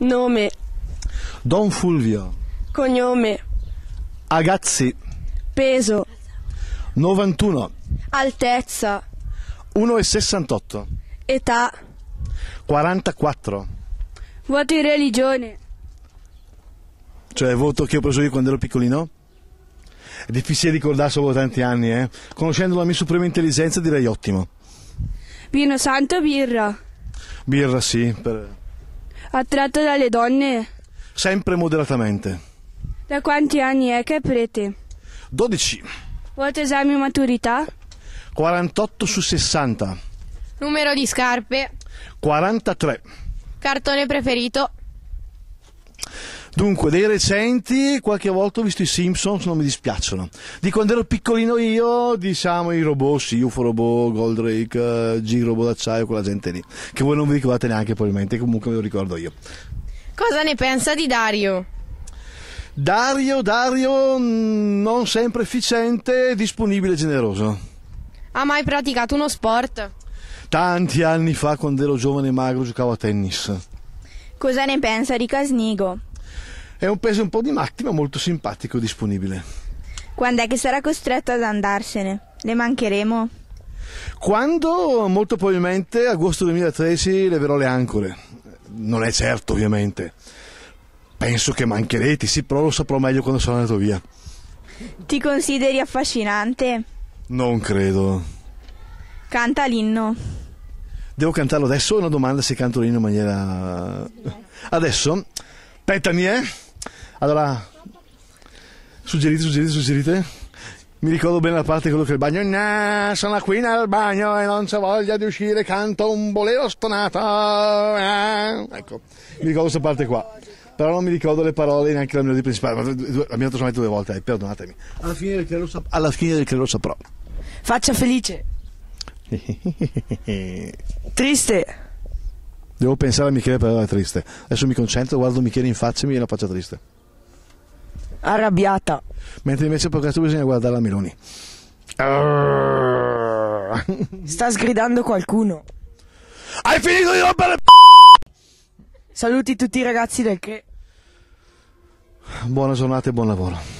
Nome. Don Fulvio. Cognome. Agazzi. Peso. 91. Altezza. 1,68. Età. 44. Voto in religione. Cioè, voto che ho preso io quando ero piccolino? È difficile ricordarsi solo tanti anni, eh. Conoscendo la mia suprema intelligenza direi ottimo. Vino santo birra? Birra, sì, per attratta dalle donne? Sempre moderatamente. Da quanti anni è che è prete? 12. Voto esami maturità? 48 su 60. Numero di scarpe? 43. Cartone preferito? Dunque, dei recenti, qualche volta ho visto i Simpsons, non mi dispiacciono. Di quando ero piccolino io, diciamo i robot, sì, UFO Robot, Goldrake, eh, G-Robot d'acciaio, quella gente lì, che voi non vi ricordate neanche probabilmente, comunque me lo ricordo io. Cosa ne pensa di Dario? Dario, Dario, mm, non sempre efficiente, disponibile e generoso. Ha mai praticato uno sport? Tanti anni fa, quando ero giovane e magro, giocavo a tennis. Cosa ne pensa di Casnigo? È un peso un po' di matti ma molto simpatico e disponibile. Quando è che sarà costretto ad andarsene? Le mancheremo? Quando? Molto probabilmente agosto 2013 leverò le ancore. Non è certo, ovviamente. Penso che mancherete, sì, però lo saprò meglio quando sono andato via. Ti consideri affascinante? Non credo. Canta l'inno. Devo cantarlo adesso o è una domanda se canto l'inno in maniera... Adesso? Aspettami, eh! Allora, suggerite, suggerite, suggerite. Mi ricordo bene la parte quello che è il bagno. Nah, sono qui nel bagno e non c'è voglia di uscire, canto un bolero stonato. Eh, ecco, mi ricordo questa parte qua. Però non mi ricordo le parole neanche la melodia principale. L'abbiamo trasmesso due volte, eh, perdonatemi. Alla fine del clero saprò. Alla fine del clero saprò. Faccia felice. Triste. Devo pensare a Michele per la triste. Adesso mi concentro, guardo Michele in faccia e mi viene la faccia triste arrabbiata. Mentre invece per questo bisogna guardare la Meloni. Sta sgridando qualcuno. Hai finito di rompere il Saluti tutti i ragazzi del che. Buona giornata e buon lavoro.